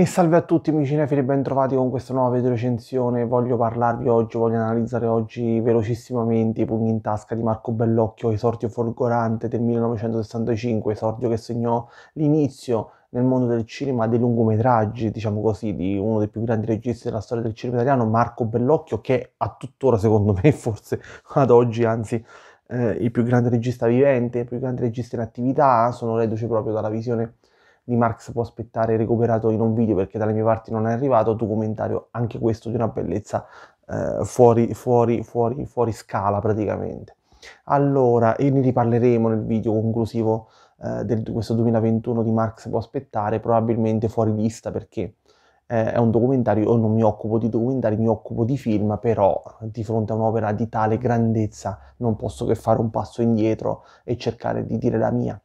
E salve a tutti amici cinefili, bentrovati con questa nuova video recensione. Voglio parlarvi oggi, voglio analizzare oggi velocissimamente i pugni in tasca di Marco Bellocchio, esordio folgorante del 1965, esordio che segnò l'inizio nel mondo del cinema dei lungometraggi, diciamo così, di uno dei più grandi registi della storia del cinema italiano, Marco Bellocchio, che a tuttora secondo me, forse ad oggi, anzi eh, il più grande regista vivente, il più grande regista in attività, sono reduce proprio dalla visione di Marx può aspettare recuperato in un video perché dalle mie parti non è arrivato, documentario anche questo di una bellezza eh, fuori, fuori, fuori, fuori scala praticamente. Allora, e ne riparleremo nel video conclusivo eh, del, questo 2021 di Marx può aspettare, probabilmente fuori lista perché eh, è un documentario, io non mi occupo di documentari, mi occupo di film, però di fronte a un'opera di tale grandezza non posso che fare un passo indietro e cercare di dire la mia.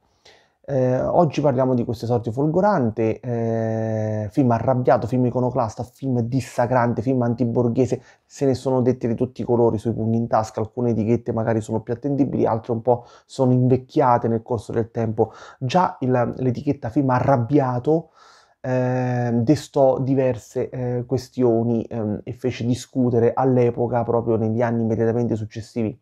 Eh, oggi parliamo di questo esordio folgorante, eh, film arrabbiato, film iconoclasta, film dissacrante, film antiborghese, se ne sono dette di tutti i colori sui pugni in tasca, alcune etichette magari sono più attendibili, altre un po' sono invecchiate nel corso del tempo. Già il, l'etichetta film arrabbiato eh, destò diverse eh, questioni ehm, e fece discutere all'epoca, proprio negli anni immediatamente successivi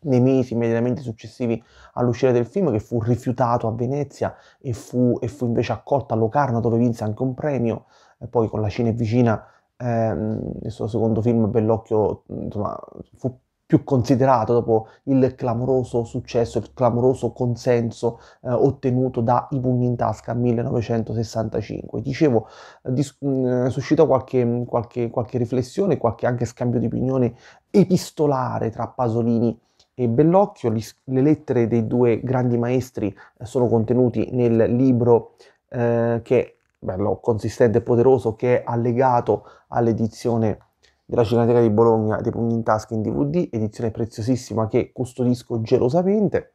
nei mesi immediatamente successivi all'uscita del film, che fu rifiutato a Venezia e fu, e fu invece accolto a Locarno, dove vinse anche un premio, e poi con La Cina vicina, ehm, il suo secondo film, Bellocchio, insomma, fu più considerato dopo il clamoroso successo, il clamoroso consenso eh, ottenuto da I Pugni in Tasca 1965. Dicevo, eh, dis- mh, mm, suscitò qualche, qualche, qualche riflessione, qualche anche scambio di opinione epistolare tra Pasolini e Bellocchio. le lettere dei due grandi maestri eh, sono contenute nel libro eh, che bello, consistente e poderoso che è allegato all'edizione della Cineteca di Bologna dei Pugni in Tasca in DVD, edizione preziosissima che custodisco gelosamente,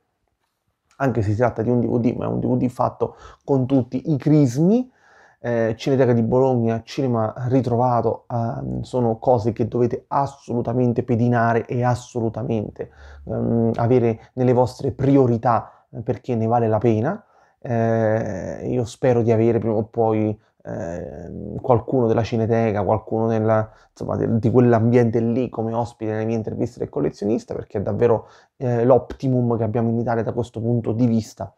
anche se si tratta di un DVD, ma è un DVD fatto con tutti i crismi eh, Cineteca di Bologna, Cinema Ritrovato, eh, sono cose che dovete assolutamente pedinare e assolutamente ehm, avere nelle vostre priorità eh, perché ne vale la pena. Eh, io spero di avere prima o poi ehm, qualcuno della Cineteca, qualcuno della, insomma, di, di quell'ambiente lì come ospite nelle mie interviste del collezionista perché è davvero eh, l'optimum che abbiamo in Italia da questo punto di vista.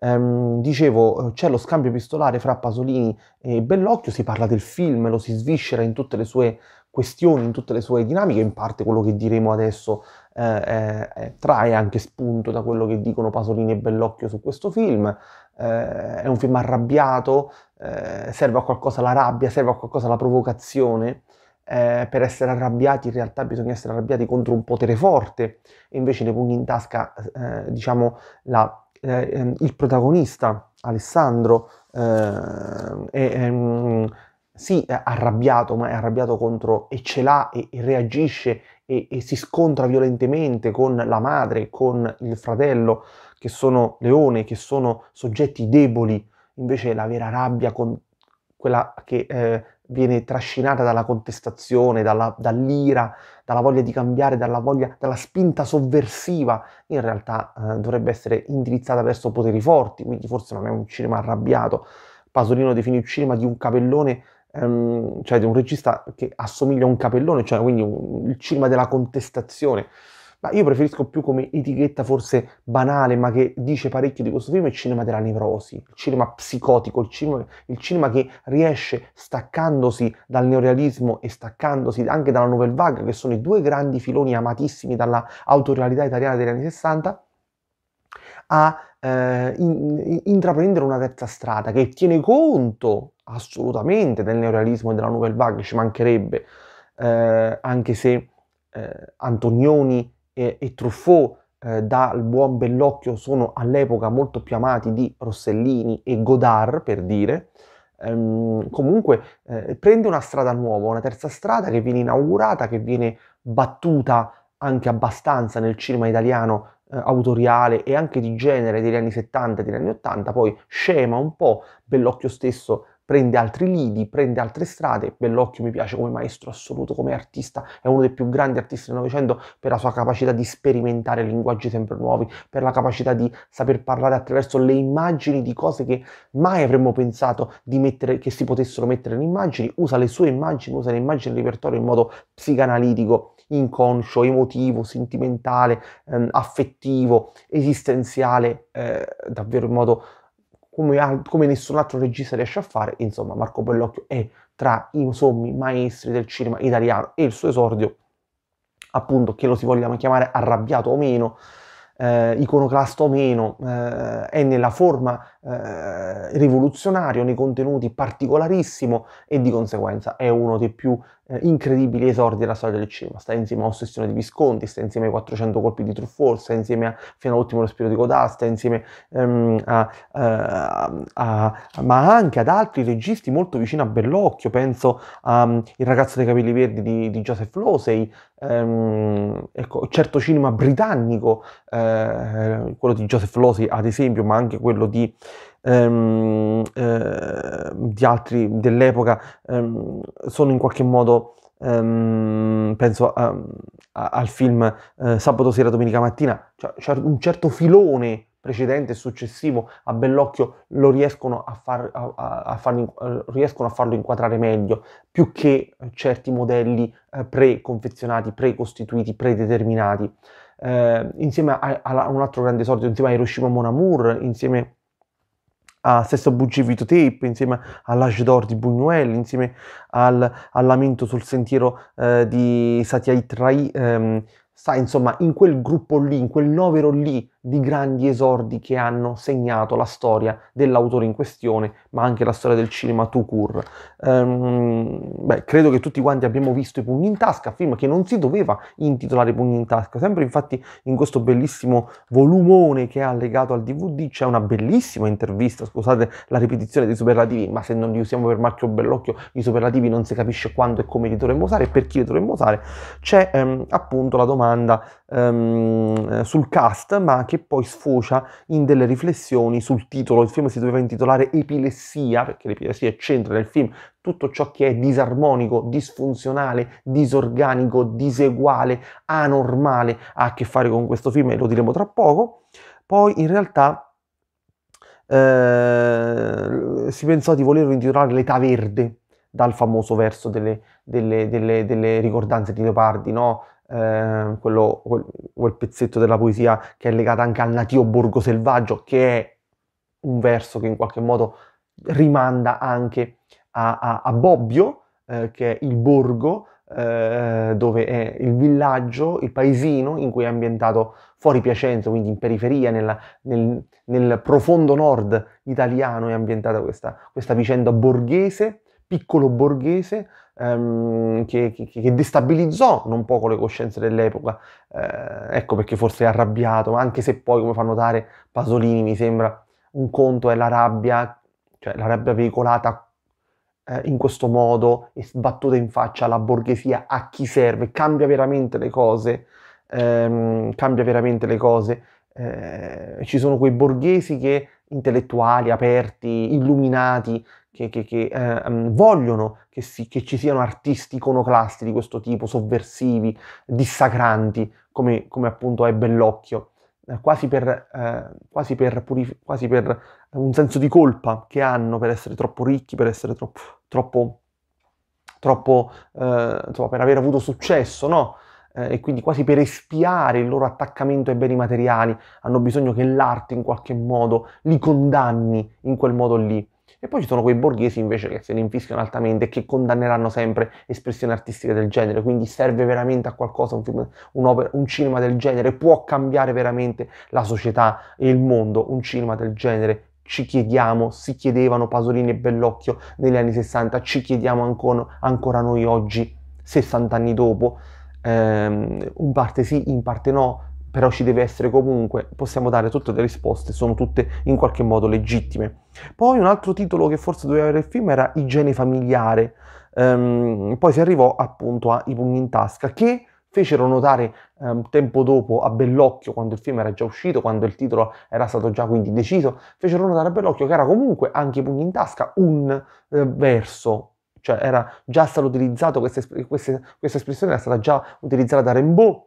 Ehm, dicevo, eh, c'è lo scambio epistolare fra Pasolini e Bellocchio, si parla del film, lo si sviscera in tutte le sue questioni, in tutte le sue dinamiche, in parte quello che diremo adesso eh, eh, eh trae anche spunto da quello che dicono Pasolini e Bellocchio su questo film. Eh, è un film arrabbiato, eh, serve a qualcosa la rabbia, serve a qualcosa la provocazione. per essere arrabbiati in realtà bisogna essere arrabbiati contro un potere forte e invece le pugni in tasca diciamo la eh, ehm, il protagonista, Alessandro, eh, è, ehm, sì, è arrabbiato, ma è arrabbiato contro e ce l'ha e, e reagisce e, e, si scontra violentemente con la madre, con il fratello, che sono leone, che sono soggetti deboli. Invece la vera rabbia con quella che eh, viene trascinata dalla contestazione, dalla, dall'ira, dalla voglia di cambiare, dalla, voglia, dalla spinta sovversiva, in realtà eh, dovrebbe essere indirizzata verso poteri forti, quindi forse non è un cinema arrabbiato. Pasolino definì il cinema di un capellone, ehm, cioè di un regista che assomiglia a un capellone, cioè quindi un, il cinema della contestazione ma io preferisco più come etichetta forse banale, ma che dice parecchio di questo film, il cinema della nevrosi, il cinema psicotico, il cinema, il cinema che riesce, staccandosi dal neorealismo e staccandosi anche dalla Nouvelle vague, che sono i due grandi filoni amatissimi dalla autorealità italiana degli anni 60, a eh, in, in, intraprendere una terza strada che tiene conto assolutamente del neorealismo e della nouvelle vague, ci mancherebbe, eh, anche se eh, Antonioni eh, e Truffaut eh, dal buon Bellocchio sono all'epoca molto più amati di Rossellini e Godard, per dire. Ehm, comunque eh, prende una strada nuova, una terza strada che viene inaugurata, che viene battuta anche abbastanza nel cinema italiano eh, autoriale e anche di genere degli anni 70 e degli anni 80, poi scema un po', Bellocchio stesso prende altri lidi, prende altre strade. Bellocchio mi piace come maestro assoluto, come artista, è uno dei più grandi artisti del Novecento per la sua capacità di sperimentare linguaggi sempre nuovi, per la capacità di saper parlare attraverso le immagini di cose che mai avremmo pensato di mettere, che si potessero mettere in immagini. Usa le sue immagini, usa le immagini del repertorio in modo psicanalitico, inconscio, emotivo, sentimentale, ehm, affettivo, esistenziale, eh, davvero in modo come, come nessun altro regista riesce a fare, insomma Marco Bellocchio è tra i sommi maestri del cinema italiano e il suo esordio, appunto che lo si vogliamo chiamare arrabbiato o meno, eh, iconoclasto o meno, eh, è nella forma eh, rivoluzionario nei contenuti, particolarissimo e di conseguenza è uno dei più eh, incredibili esordi della storia del cinema. Sta insieme a Ossessione di Visconti, sta insieme ai 400 colpi di Truffaut, sta insieme a Fino all'ultimo spirito di Godard, sta insieme ehm, a, eh, a, a, ma anche ad altri registi molto vicini a Bellocchio, penso a um, Il ragazzo dei capelli verdi di, di Joseph Losey, ehm, ecco, certo cinema britannico, eh, quello di Joseph Losey ad esempio, ma anche quello di ehm, eh, di altri dell'epoca ehm, sono in qualche modo Um, penso a, ehm, a, al film eh, Sabato sera, domenica mattina, cioè, c'è un certo filone precedente e successivo a Bellocchio lo riescono a, far, a farlo, eh, riescono a, farlo inquadrare meglio, più che eh, certi modelli eh, preconfezionati, precostituiti, predeterminati. Eh, insieme a, un altro grande esordio, insieme a Hiroshima Mon Amour, insieme a Sesto Buggevito Tape, insieme d'Or di Buñuel, insieme al, al Lamento sul sentiero eh, di Satya Trai, ehm, sa, insomma, in quel gruppo lì, in quel novero lì di grandi esordi che hanno segnato la storia dell'autore in questione, ma anche la storia del cinema tout court. Ehm, beh, credo che tutti quanti abbiamo visto I Pugni in Tasca, film che non si doveva intitolare I Pugni in Tasca, sempre infatti in questo bellissimo volumone che è allegato al DVD c'è una bellissima intervista, scusate la ripetizione dei superlativi, ma se non li usiamo per marchio bellocchio, i superlativi non si capisce quando e come li dovremmo usare e per chi li dovremmo usare, c'è ehm, appunto la domanda ehm, eh, sul cast, ma che poi sfocia in delle riflessioni sul titolo. Il film si doveva intitolare Epilessia, perché l'epilessia è centro del film, tutto ciò che è disarmonico, disfunzionale, disorganico, diseguale, anormale ha a che fare con questo film e lo diremo tra poco. Poi in realtà eh, si pensò di volerlo intitolare L'età verde dal famoso verso delle, delle, delle, delle ricordanze di Leopardi, no? eh, quello, quel, quel, pezzetto della poesia che è legato anche al natio borgo selvaggio, che è un verso che in qualche modo rimanda anche a, a, a Bobbio, eh, che è il borgo, eh, dove è il villaggio, il paesino in cui è ambientato fuori Piacenza, quindi in periferia, nella, nel, nel, profondo nord italiano è ambientata questa, questa vicenda borghese, piccolo borghese, Ehm, che, che, che, destabilizzò non poco le coscienze dell'epoca, eh, ecco perché forse è arrabbiato, ma anche se poi, come fa notare Pasolini, mi sembra, un conto è la rabbia, cioè la rabbia veicolata eh, in questo modo e sbattuta in faccia alla borghesia a chi serve, cambia veramente le cose, ehm, cambia veramente le cose. Eh, ci sono quei borghesi che intellettuali, aperti, illuminati, che, che, che eh, mm, vogliono che, si, che, ci siano artisti iconoclasti di questo tipo, sovversivi, dissacranti, come, come appunto è Bellocchio, eh, quasi, per, eh, quasi, per purif- quasi, per, un senso di colpa che hanno per essere troppo ricchi, per essere troppo, troppo, troppo eh, insomma, per aver avuto successo, no? Eh, e quindi quasi per espiare il loro attaccamento ai beni materiali hanno bisogno che l'arte in qualche modo li condanni in quel modo lì. E poi ci sono quei borghesi invece che se ne infischiano altamente e che condanneranno sempre espressioni artistiche del genere, quindi serve veramente a qualcosa un, film, un cinema del genere, può cambiare veramente la società e il mondo, un cinema del genere ci chiediamo, si chiedevano Pasolini e Bellocchio negli anni 60, ci chiediamo ancora, ancora noi oggi, 60 anni dopo, ehm, in parte sì, in parte no, però ci deve essere comunque, possiamo dare tutte le risposte, sono tutte in qualche modo legittime. Poi un altro titolo che forse doveva avere il film era Igiene familiare, ehm, poi si arrivò appunto a I pugni in tasca, che fecero notare ehm, tempo dopo a Bellocchio, quando il film era già uscito, quando il titolo era stato già quindi deciso, fecero notare a Bellocchio che era comunque anche i pugni in tasca un eh, verso, cioè era già stato utilizzato, questa, questa, questa espressione era stata già utilizzata da Rimbaud,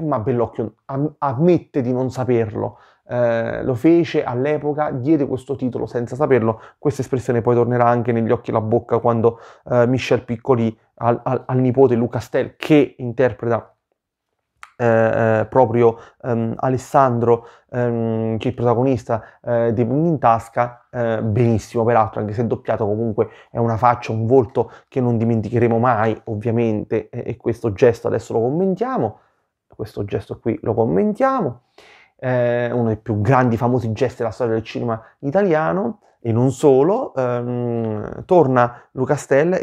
eh, ma Bellocchio ammette di non saperlo. Eh, lo fece all'epoca, diede questo titolo senza saperlo. Questa espressione poi tornerà anche negli occhi e la bocca quando eh, Michel Piccoli al, al, al nipote Luca Stel, che interpreta eh, eh, proprio ehm, Alessandro, ehm, che è il protagonista eh, dei Pugni in Tasca, eh, benissimo peraltro, anche se doppiato comunque è una faccia, un volto che non dimenticheremo mai, ovviamente, e questo gesto adesso lo commentiamo questo gesto qui lo commentiamo, eh, uno dei più grandi famosi gesti della storia del cinema italiano e non solo, ehm, torna Luca Stell e,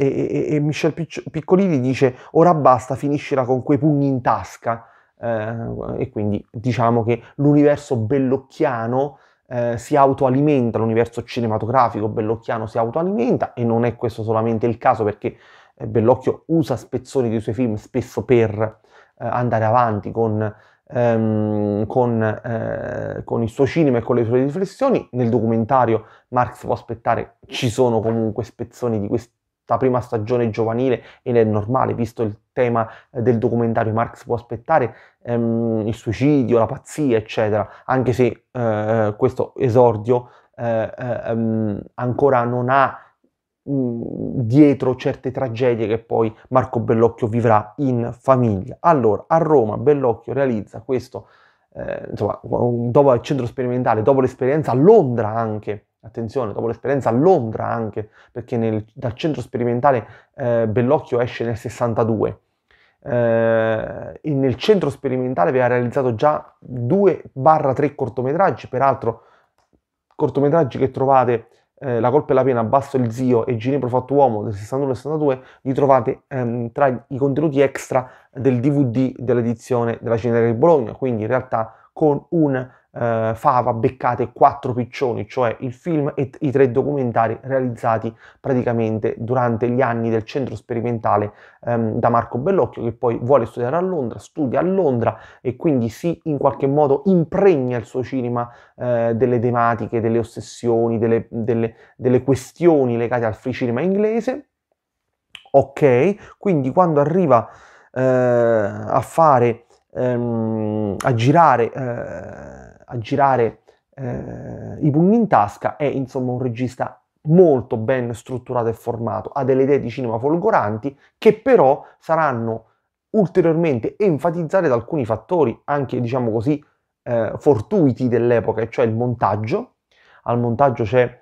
e, e, Michel Picc- Piccolini dice ora basta, finiscila con quei pugni in tasca eh, e quindi diciamo che l'universo bellocchiano eh, si autoalimenta, l'universo cinematografico bellocchiano si autoalimenta e non è questo solamente il caso perché eh, Bellocchio usa spezzoni dei suoi film spesso per eh, andare avanti con, ehm, con, eh, con, il suo cinema e con le sue riflessioni. Nel documentario Marx può aspettare, ci sono comunque spezzoni di questa prima stagione giovanile ed è normale visto il tema eh, del documentario Marx può aspettare ehm, il suicidio, la pazzia eccetera anche se eh, eh questo esordio eh, ehm, ancora non ha Mm, dietro certe tragedie che poi Marco Bellocchio vivrà in famiglia. Allora, a Roma Bellocchio realizza questo, eh, insomma, dopo il centro sperimentale, dopo l'esperienza a Londra anche, attenzione, dopo l'esperienza a Londra anche, perché nel, dal centro sperimentale eh, Bellocchio esce nel 62. Eh, nel centro sperimentale aveva realizzato già 2-3 cortometraggi, peraltro cortometraggi che trovate eh, La colpa e la pena, Basso il zio e Ginepro fatto uomo del 61 e 62 li trovate ehm, tra i contenuti extra del DVD dell'edizione della Cineteca di Bologna, quindi in realtà con un eh, Fava beccate quattro piccioni, cioè il film e i tre documentari realizzati praticamente durante gli anni del centro sperimentale ehm, da Marco Bellocchio che poi vuole studiare a Londra, studia a Londra e quindi si in qualche modo impregna il suo cinema eh, delle tematiche, delle ossessioni, delle, delle, delle questioni legate al free cinema inglese. Ok, quindi quando arriva eh, a fare ehm, a girare, eh, a girare eh, i pugni in tasca, è insomma un regista molto ben strutturato e formato, ha delle idee di cinema folgoranti che però saranno ulteriormente enfatizzate da alcuni fattori anche diciamo così eh, fortuiti dell'epoca, cioè il montaggio. Al montaggio c'è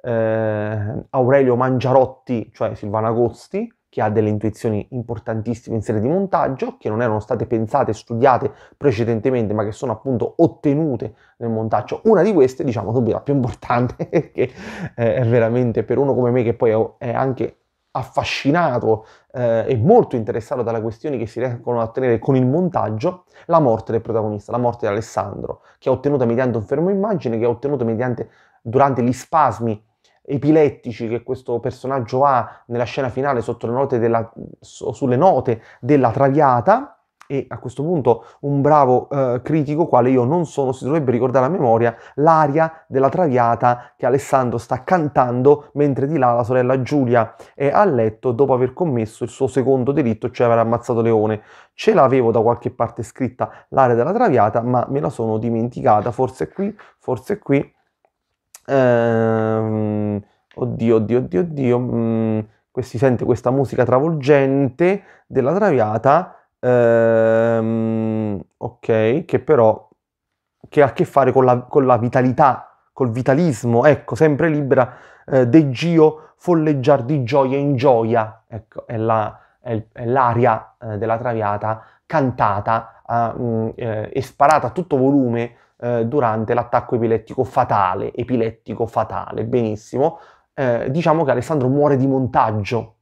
eh, Aurelio Mangiarotti, cioè Silvana Agosti, che ha delle intuizioni importantissime in serie di montaggio, che non erano state pensate e studiate precedentemente, ma che sono appunto ottenute nel montaggio. Una di queste, diciamo, Tobi, la più importante, che è veramente per uno come me che poi è anche affascinato eh, e molto interessato dalle questioni che si riescono a ottenere con il montaggio, la morte del protagonista, la morte di Alessandro, che è ottenuta mediante un fermo immagine, che è ottenuta mediante, durante gli spasmi epilettici che questo personaggio ha nella scena finale note della, sulle note della Traviata e a questo punto un bravo eh, critico, quale io non sono, si dovrebbe ricordare a memoria l'aria della Traviata che Alessandro sta cantando mentre di là la sorella Giulia è a letto dopo aver commesso il suo secondo delitto, cioè aver ammazzato Leone. Ce l'avevo da qualche parte scritta l'aria della Traviata, ma me la sono dimenticata, forse qui, forse qui ehm, oddio, oddio, oddio, oddio, mh, mm, si sente questa musica travolgente della traviata, ehm, ok, che però che ha a che fare con la, con la vitalità, col vitalismo, ecco, sempre libera, eh, de Gio folleggiar di gioia in gioia, ecco, è, la, è, è l'aria eh, della traviata cantata mm, eh, e sparata a tutto volume eh, durante l'attacco epilettico fatale, epilettico fatale, benissimo. Eh, diciamo che Alessandro muore di montaggio,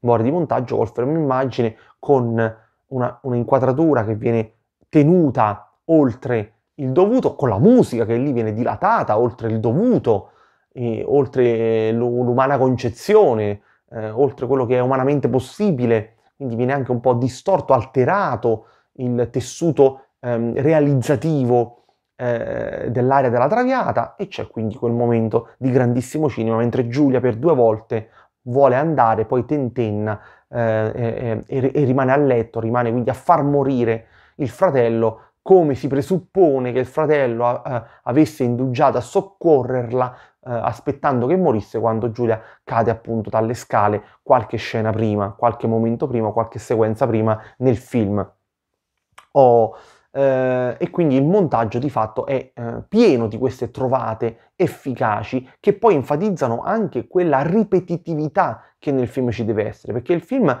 muore di montaggio col fermo immagine con una, un'inquadratura che viene tenuta oltre il dovuto, con la musica che lì viene dilatata oltre il dovuto, eh, oltre l'umana concezione, eh, oltre quello che è umanamente possibile, quindi viene anche un po' distorto, alterato il tessuto ehm, realizzativo eh, dell'area della Traviata e c'è quindi quel momento di grandissimo cinema mentre Giulia per due volte vuole andare, poi tentenna eh, e, e rimane a letto, rimane quindi a far morire il fratello come si presuppone che il fratello eh, avesse indugiato a soccorrerla eh, aspettando che morisse quando Giulia cade appunto dalle scale qualche scena prima, qualche momento prima, qualche sequenza prima nel film. Ho eh, e quindi il montaggio di fatto è eh, pieno di queste trovate efficaci che poi enfatizzano anche quella ripetitività che nel film ci deve essere, perché il film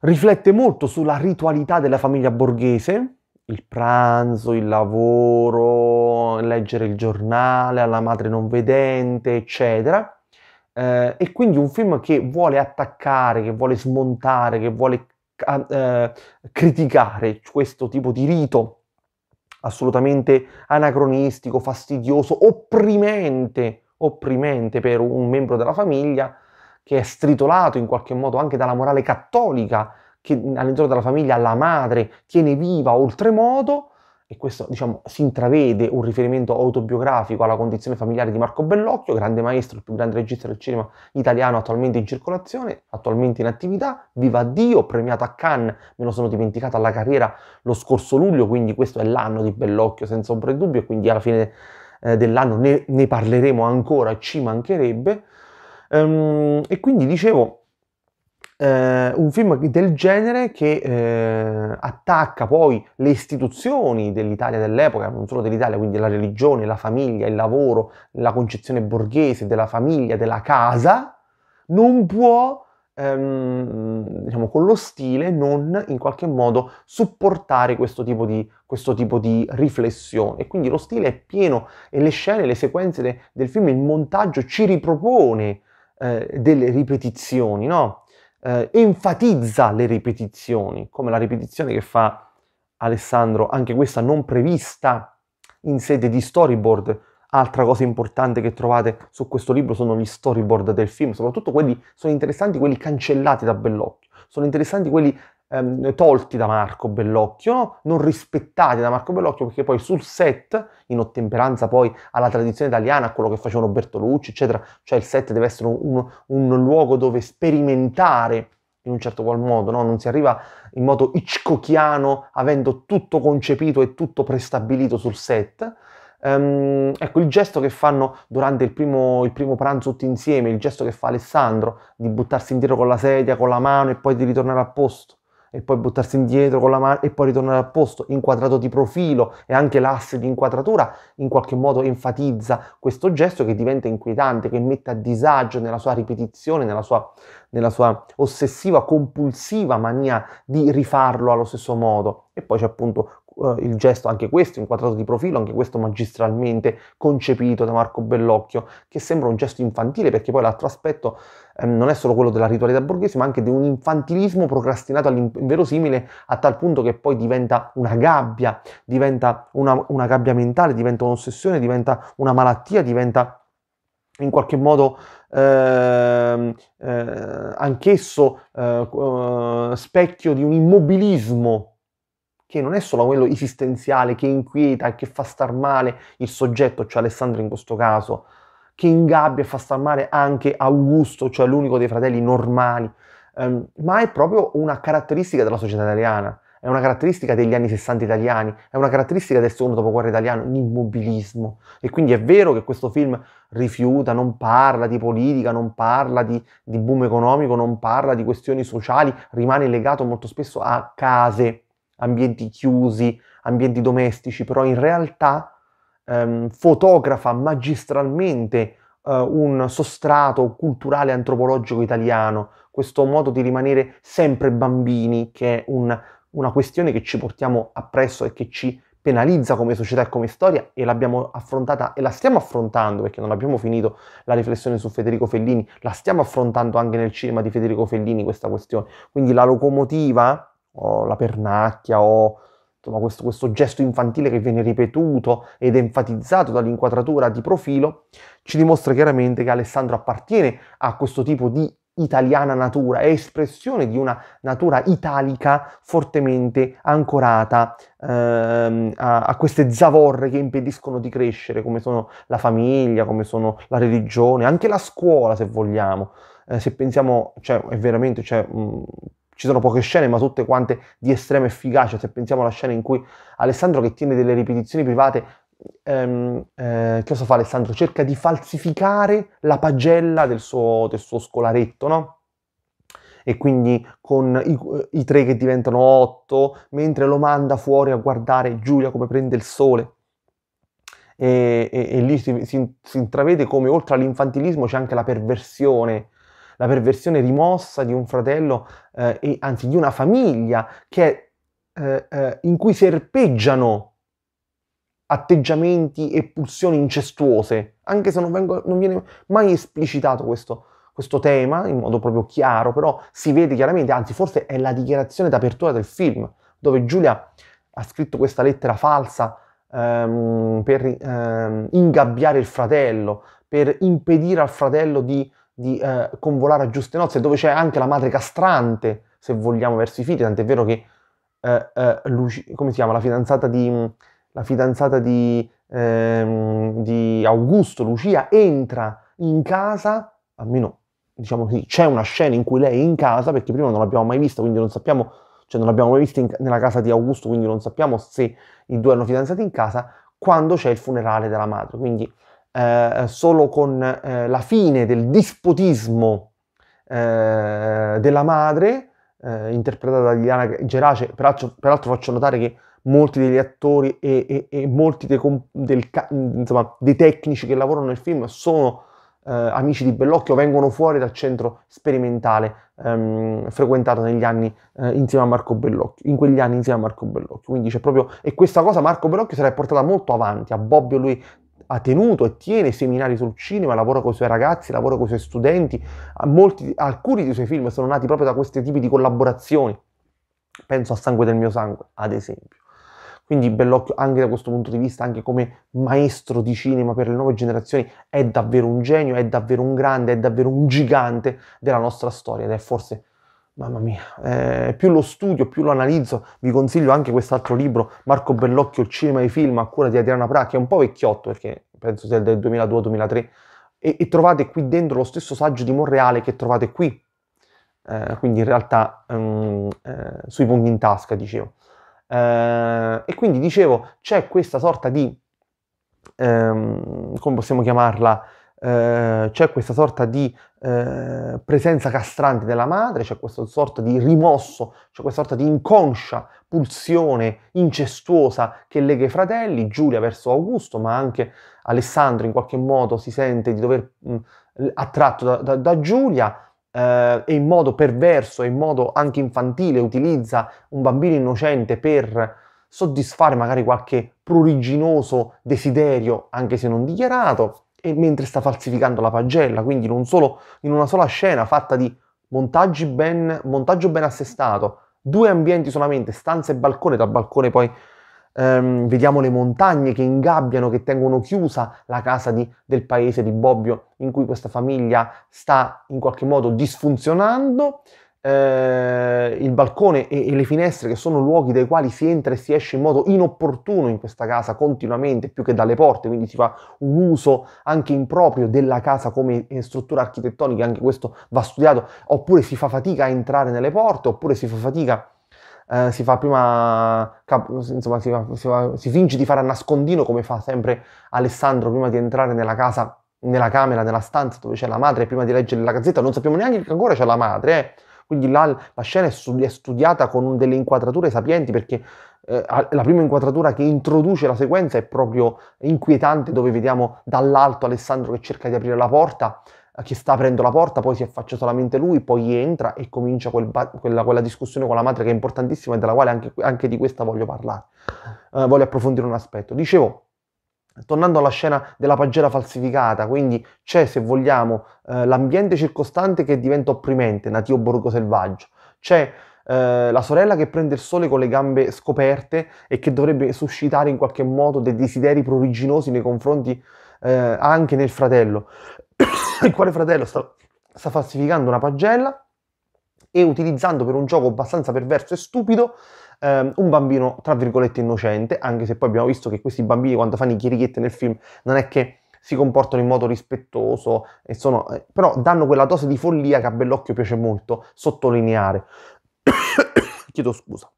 riflette molto sulla ritualità della famiglia borghese, il pranzo, il lavoro, leggere il giornale alla madre non vedente, eccetera. Eh, e quindi un film che vuole attaccare, che vuole smontare, che vuole eh, criticare questo tipo di rito assolutamente anacronistico, fastidioso, opprimente, opprimente per un membro della famiglia che è stritolato in qualche modo anche dalla morale cattolica che all'interno della famiglia la madre tiene viva oltremodo e questo diciamo, si intravede un riferimento autobiografico alla condizione familiare di Marco Bellocchio, grande maestro, il più grande regista del cinema italiano attualmente in circolazione, attualmente in attività, viva Dio, premiato a Cannes, me lo sono dimenticato alla carriera lo scorso luglio, quindi questo è l'anno di Bellocchio senza ombra di dubbio e quindi alla fine eh, dell'anno ne, ne, parleremo ancora, ci mancherebbe. Ehm, e quindi dicevo eh, un film del genere che eh, attacca poi le istituzioni dell'Italia dell'epoca, non solo dell'Italia, quindi la religione, la famiglia, il lavoro, la concezione borghese della famiglia, della casa, non può, ehm, diciamo, con lo stile, non in qualche modo supportare questo tipo di, questo tipo di riflessione. E quindi lo stile è pieno e le scene, le sequenze de, del film, il montaggio ci ripropone eh, delle ripetizioni, no? eh, enfatizza le ripetizioni, come la ripetizione che fa Alessandro, anche questa non prevista in sede di storyboard. Altra cosa importante che trovate su questo libro sono gli storyboard del film, soprattutto quelli sono interessanti quelli cancellati da Bellocchio, sono interessanti quelli Ehm, tolti da Marco Bellocchio, non rispettati da Marco Bellocchio, perché poi sul set, in ottemperanza poi alla tradizione italiana, a quello che facevano Bertolucci, eccetera, cioè il set deve essere un, un luogo dove sperimentare in un certo qual modo, no? non si arriva in modo hitchcockiano avendo tutto concepito e tutto prestabilito sul set. Um, ecco il gesto che fanno durante il primo, il primo, pranzo tutti insieme, il gesto che fa Alessandro di buttarsi indietro con la sedia, con la mano e poi di ritornare a posto e poi buttarsi indietro con la mano e poi ritornare al posto, inquadrato di profilo e anche l'asse di inquadratura in qualche modo enfatizza questo gesto che diventa inquietante, che mette a disagio nella sua ripetizione, nella sua, nella sua ossessiva, compulsiva mania di rifarlo allo stesso modo. E poi c'è appunto eh, il gesto, anche questo inquadrato di profilo, anche questo magistralmente concepito da Marco Bellocchio, che sembra un gesto infantile perché poi l'altro aspetto ehm, non è solo quello della ritualità borghese, ma anche di un infantilismo procrastinato all'inverosimile a tal punto che poi diventa una gabbia, diventa una, una gabbia mentale, diventa un'ossessione, diventa una malattia, diventa in qualche modo eh, eh, anch'esso eh, eh, specchio di un immobilismo che non è solo quello esistenziale che inquieta, e che fa star male il soggetto, cioè Alessandro in questo caso, che ingabbia e fa star male anche Augusto, cioè l'unico dei fratelli normali, ehm, ma è proprio una caratteristica della società italiana, è una caratteristica degli anni 60 italiani, è una caratteristica del secondo dopoguerra italiano, l'immobilismo. E quindi è vero che questo film rifiuta, non parla di politica, non parla di, di boom economico, non parla di questioni sociali, rimane legato molto spesso a case, ambienti chiusi, ambienti domestici, però in realtà ehm, fotografa magistralmente eh, un sostrato culturale antropologico italiano, questo modo di rimanere sempre bambini che è un, una questione che ci portiamo appresso e che ci penalizza come società e come storia e l'abbiamo affrontata e la stiamo affrontando perché non abbiamo finito la riflessione su Federico Fellini, la stiamo affrontando anche nel cinema di Federico Fellini questa questione. Quindi la locomotiva o la pernacchia o insomma, questo, questo gesto infantile che viene ripetuto ed enfatizzato dall'inquadratura di profilo, ci dimostra chiaramente che Alessandro appartiene a questo tipo di italiana natura, è espressione di una natura italica fortemente ancorata ehm, a, a, queste zavorre che impediscono di crescere, come sono la famiglia, come sono la religione, anche la scuola se vogliamo. Eh, se pensiamo, cioè, è veramente, cioè, mh, ci sono poche scene, ma tutte quante di estrema efficacia. Se pensiamo alla scena in cui Alessandro, che tiene delle ripetizioni private, ehm, eh, cosa fa Alessandro? Cerca di falsificare la pagella del suo, del suo scolaretto, no? E quindi con i, eh, i tre che diventano otto, mentre lo manda fuori a guardare Giulia come prende il sole. E, e, e lì si, si, si intravede come oltre all'infantilismo c'è anche la perversione la perversione rimossa di un fratello, eh, e, anzi di una famiglia che, eh, eh, in cui serpeggiano atteggiamenti e pulsioni incestuose, anche se non, vengo, non viene mai esplicitato questo, questo, tema in modo proprio chiaro, però si vede chiaramente, anzi forse è la dichiarazione d'apertura del film, dove Giulia ha scritto questa lettera falsa ehm, per ehm, ingabbiare il fratello, per impedire al fratello di di eh, convolare a giuste nozze, dove c'è anche la madre castrante, se vogliamo, verso i figli, tant'è vero che eh, eh, Luci- come si chiama, la fidanzata di, la fidanzata di, ehm, di Augusto, Lucia, entra in casa, almeno diciamo così, c'è una scena in cui lei è in casa, perché prima non l'abbiamo mai vista, quindi non sappiamo, cioè non l'abbiamo mai vista in, nella casa di Augusto, quindi non sappiamo se i due erano fidanzati in casa, quando c'è il funerale della madre. Quindi eh, solo con eh, la fine del dispotismo eh, della madre, eh, interpretata da Diana Gerace, peraltro, peraltro, faccio notare che molti degli attori e, e, e molti dei, del, insomma, dei, tecnici che lavorano nel film sono eh, amici di Bellocchio, vengono fuori dal centro sperimentale ehm, frequentato negli anni insieme a Marco Bellocchio, in quegli anni insieme a Marco Bellocchio, quindi c'è proprio, e questa cosa Marco Bellocchio se l'è portata molto avanti, a Bobbio lui ha tenuto e tiene seminari sul cinema, lavora con i suoi ragazzi, lavora con i suoi studenti, molti, alcuni dei suoi film sono nati proprio da questi tipi di collaborazioni, penso a Sangue del mio sangue, ad esempio. Quindi Bellocchio anche da questo punto di vista, anche come maestro di cinema per le nuove generazioni, è davvero un genio, è davvero un grande, è davvero un gigante della nostra storia ed è forse Mamma mia, eh, più lo studio, più lo analizzo, vi consiglio anche quest'altro libro, Marco Bellocchio, Il cinema e i film, a cura di Adriana Pra, che è un po' vecchiotto perché penso sia del 2002-2003, e, e, trovate qui dentro lo stesso saggio di Monreale che trovate qui, eh, quindi in realtà um, eh, sui pugni in tasca, dicevo. Eh, e quindi dicevo, c'è questa sorta di, um, come possiamo chiamarla, eh, c'è questa sorta di eh, presenza castrante della madre, c'è questa sorta di rimosso, c'è questa sorta di inconscia pulsione incestuosa che lega i fratelli, Giulia verso Augusto, ma anche Alessandro in qualche modo si sente di dover mh, mm, attratto da, da, da Giulia. Uh, e in modo perverso e in modo anche infantile utilizza un bambino innocente per soddisfare magari qualche pruriginoso desiderio, anche se non dichiarato e mentre sta falsificando la pagella, quindi in, un solo, in una sola scena fatta di ben, montaggio ben assestato, due ambienti solamente, stanza e balcone, dal balcone poi ehm, vediamo le montagne che ingabbiano, che tengono chiusa la casa di, del paese di Bobbio in cui questa famiglia sta in qualche modo disfunzionando eh, il balcone e, e, le finestre che sono luoghi dai quali si entra e si esce in modo inopportuno in questa casa continuamente più che dalle porte, quindi si fa un uso anche improprio della casa come eh, struttura architettonica, anche questo va studiato, oppure si fa fatica a entrare nelle porte, oppure si fa fatica Uh, si fa prima, insomma, si, fa, si, fa, si, finge di fare a nascondino come fa sempre Alessandro prima di entrare nella casa, nella camera, nella stanza dove c'è la madre, prima di leggere la gazzetta, non sappiamo neanche che ancora c'è la madre, eh. Quindi là la scena è, studiata con delle inquadrature sapienti perché eh, la prima inquadratura che introduce la sequenza è proprio inquietante dove vediamo dall'alto Alessandro che cerca di aprire la porta, eh, che sta aprendo la porta, poi si affaccia solamente lui, poi entra e comincia quel ba- quella, quella, discussione con la madre che è importantissima e della quale anche, anche di questa voglio parlare, eh, voglio approfondire un aspetto. Dicevo, Tornando alla scena della pagella falsificata, quindi c'è, se vogliamo, eh, l'ambiente circostante che diventa opprimente, nativo borgo selvaggio, c'è eh, la sorella che prende il sole con le gambe scoperte e che dovrebbe suscitare in qualche modo dei desideri pruriginosi nei confronti eh, anche nel fratello, il quale fratello sta, sta falsificando una pagella e utilizzando per un gioco abbastanza perverso e stupido ehm, un bambino tra virgolette innocente, anche se poi abbiamo visto che questi bambini quando fanno i chirichette nel film non è che si comportano in modo rispettoso, sono, eh, però danno quella dose di follia che a Bellocchio piace molto sottolineare. Chiedo scusa.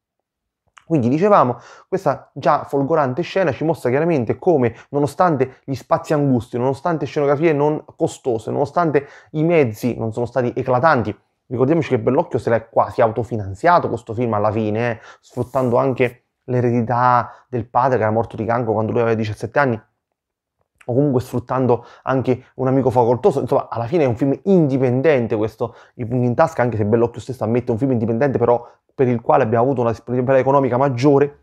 Quindi dicevamo, questa già folgorante scena ci mostra chiaramente come, nonostante gli spazi angusti, nonostante scenografie non costose, nonostante i mezzi non sono stati eclatanti, Ricordiamoci che Bellocchio se l'è quasi autofinanziato questo film alla fine, eh, sfruttando anche l'eredità del padre che era morto di cancro quando lui aveva 17 anni, o comunque sfruttando anche un amico facoltoso. Insomma, alla fine è un film indipendente questo, I punti in tasca, anche se Bellocchio stesso ammette un film indipendente, però per il quale abbiamo avuto una disponibilità economica maggiore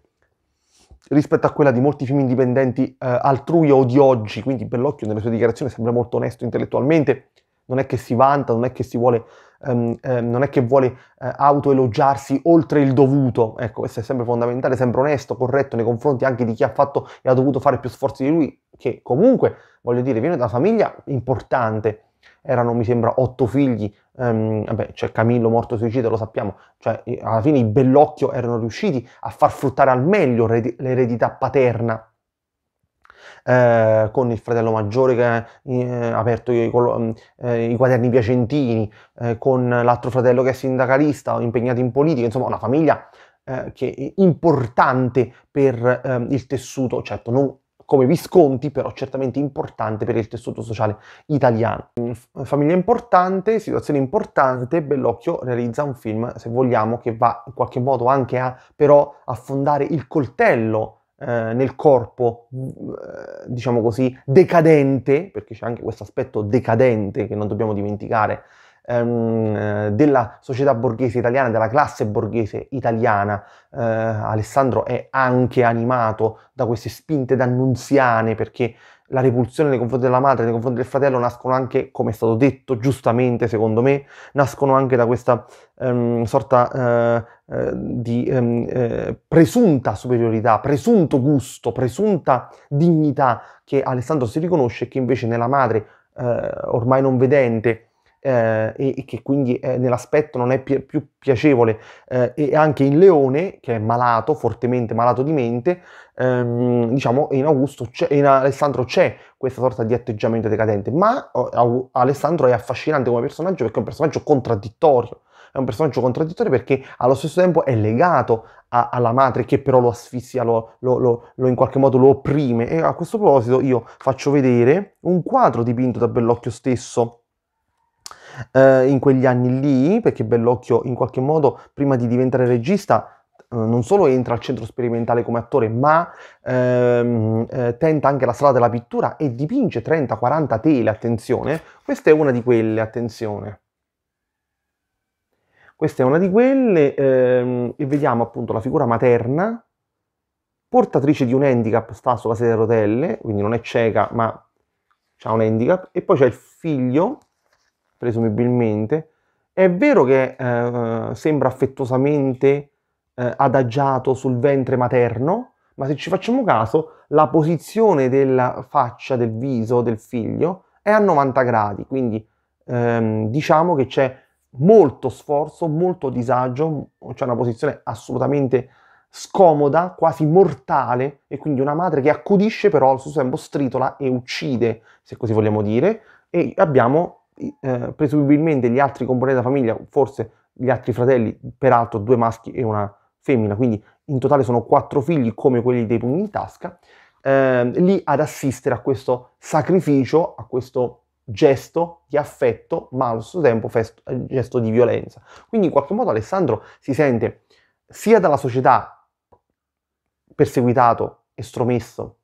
rispetto a quella di molti film indipendenti eh, altrui o di oggi. Quindi Bellocchio nelle sue dichiarazioni sembra molto onesto intellettualmente, non è che si vanta, non è che si vuole ehm, ehm, non è che vuole eh, autoelogiarsi oltre il dovuto, ecco, questo è sempre fondamentale, sempre onesto, corretto nei confronti anche di chi ha fatto e ha dovuto fare più sforzi di lui, che comunque, voglio dire, viene da una famiglia importante, erano mi sembra otto figli, ehm, vabbè c'è cioè Camillo morto suicida lo sappiamo, cioè alla fine i Bellocchio erano riusciti a far fruttare al meglio l'eredità paterna eh, con il fratello maggiore che ha eh, aperto i, mm, eh, i, quaderni piacentini, eh, con l'altro fratello che è sindacalista, impegnato in politica, insomma una famiglia eh, che è importante per ehm, il tessuto, certo non come Visconti, però certamente importante per il tessuto sociale italiano. Mm, famiglia importante, situazione importante, Bellocchio realizza un film, se vogliamo, che va in qualche modo anche a però affondare il coltello eh, nel corpo, mm, eh, diciamo così, decadente, perché c'è anche questo aspetto decadente che non dobbiamo dimenticare, ehm, eh, della società borghese italiana, della classe borghese italiana. Eh, Alessandro è anche animato da queste spinte d'annunziane perché la repulsione nei confronti della madre, nei confronti del fratello, nascono anche, come è stato detto giustamente secondo me, nascono anche da questa um, sorta eh, di ehm, eh, presunta superiorità, presunto gusto, presunta dignità che Alessandro si riconosce e che invece nella madre eh, ormai non vedente eh, e, e, che quindi eh, nell'aspetto non è pi- più piacevole eh, e anche in Leone che è malato, fortemente malato di mente, ehm, diciamo in Augusto in Alessandro c'è questa sorta di atteggiamento decadente, ma oh, Alessandro è affascinante come personaggio perché è un personaggio contraddittorio, è un personaggio contraddittorio perché allo stesso tempo è legato a, alla madre che però lo asfissia, lo, lo, lo, in qualche modo lo opprime. E a questo proposito io faccio vedere un quadro dipinto da Bellocchio stesso eh, in quegli anni lì, perché Bellocchio in qualche modo prima di diventare regista eh, non solo entra al centro sperimentale come attore, ma ehm, eh, tenta anche la strada della pittura e dipinge 30-40 tele, attenzione, questa è una di quelle, attenzione. Questa è una di quelle ehm, e vediamo appunto la figura materna, portatrice di un handicap, sta sulla sedia a rotelle, quindi non è cieca ma ha un handicap, e poi c'è il figlio, presumibilmente. È vero che eh, sembra affettuosamente eh, adagiato sul ventre materno, ma se ci facciamo caso, la posizione della faccia, del viso del figlio è a 90 gradi, quindi ehm, diciamo che c'è molto sforzo, molto disagio, c'è una posizione assolutamente scomoda, quasi mortale, e quindi una madre che accudisce però al suo tempo stritola e uccide, se così vogliamo dire, e abbiamo eh, presumibilmente gli altri componenti della famiglia, forse gli altri fratelli, peraltro due maschi e una femmina, quindi in totale sono quattro figli come quelli dei pugni in tasca, eh, lì ad assistere a questo sacrificio, a questo gesto di affetto, ma allo stesso tempo festo, eh, gesto di violenza. Quindi in qualche modo Alessandro si sente sia dalla società perseguitato, estromesso,